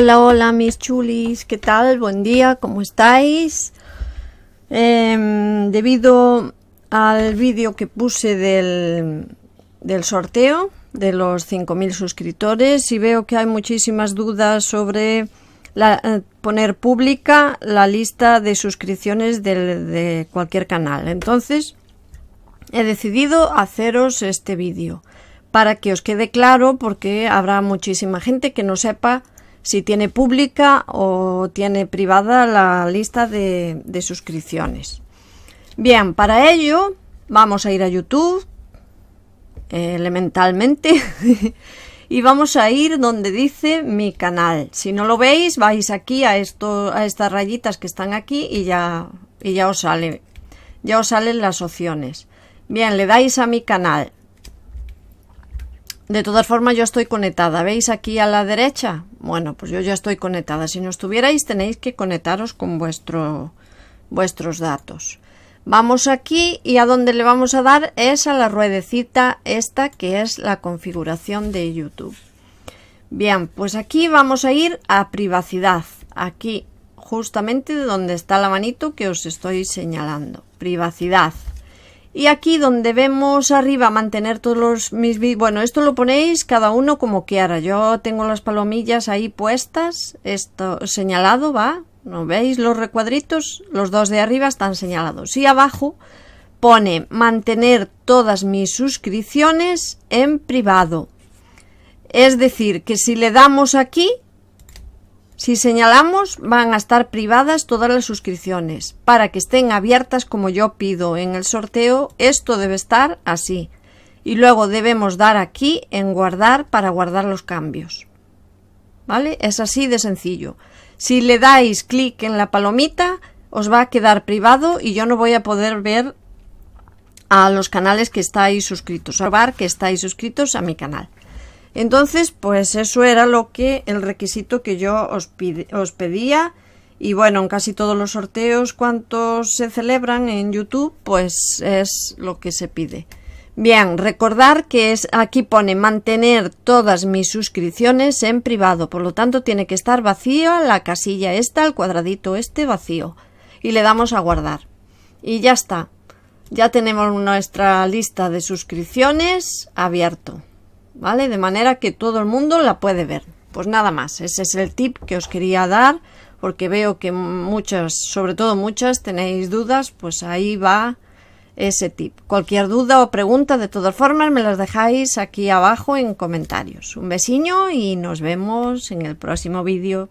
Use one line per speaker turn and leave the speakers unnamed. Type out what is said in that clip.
Hola, hola, mis chulis, ¿qué tal? Buen día, ¿cómo estáis? Em, debido al vídeo que puse del, sorteo de los 5.000 suscriptores y veo que hay muchísimas dudas sobre eh, poner pública la lista de suscripciones de cualquier canal. Entonces, he decidido haceros este vídeo para que os quede claro porque habrá muchísima gente que no sepa si tiene pública o tiene privada la lista de, suscripciones. Bien, para ello vamos a ir a YouTube, eh, elementalmente, y vamos a ir donde dice mi canal. Si no lo veis, vais aquí a, esto, a estas rayitas que están aquí y ya, y ya os sale. Ya os salen las opciones. Bien, le dais a mi canal. De todas formas, yo estoy conectada. ¿Veis aquí a la derecha? Bueno, pues yo ya estoy conectada. Si no estuvierais, tenéis que conectaros con vuestro, vuestros datos. Vamos aquí y a donde le vamos a dar es a la ruedecita esta que es la configuración de YouTube. Bien, pues aquí vamos a ir a privacidad. Aquí justamente donde está la manito que os estoy señalando. Privacidad. Y aquí donde vemos arriba mantener todos los mis bueno, esto lo ponéis cada uno como quiera. Yo tengo las palomillas ahí puestas, esto señalado, ¿va? ¿No veis los recuadritos? Los dos de arriba están señalados. Y abajo pone mantener todas mis suscripciones en privado. Es decir, que si le damos aquí, si señalamos, van a estar privadas todas las suscripciones. Para que estén abiertas como yo pido en el sorteo, esto debe estar así. Y luego debemos dar aquí en guardar para guardar los cambios. ¿Vale? Es así de sencillo. Si le dais clic en la palomita, os va a quedar privado y yo no voy a poder ver a los canales que estáis suscritos. Probar que estáis suscritos a mi canal. Entonces, pues eso era lo que el requisito que yo os, pedía. Y bueno, en casi todos los sorteos cuantos se celebran en YouTube, pues es lo que se pide. Bien, recordar que es, aquí pone mantener todas mis suscripciones en privado, por lo tanto tiene que estar vacía la casilla esta, el cuadradito este vacío. Y le damos a guardar. Y ya está. Ya tenemos nuestra lista de suscripciones abierto. ¿vale? De manera que todo el mundo la puede ver. Pues nada más, ese es el tip que os quería dar, porque veo que muchas, sobre todo muchas, tenéis dudas, pues ahí va ese tip. Cualquier duda o pregunta, de todas formas, me las dejáis aquí abajo en comentarios. Un besiño y nos vemos en el próximo vídeo.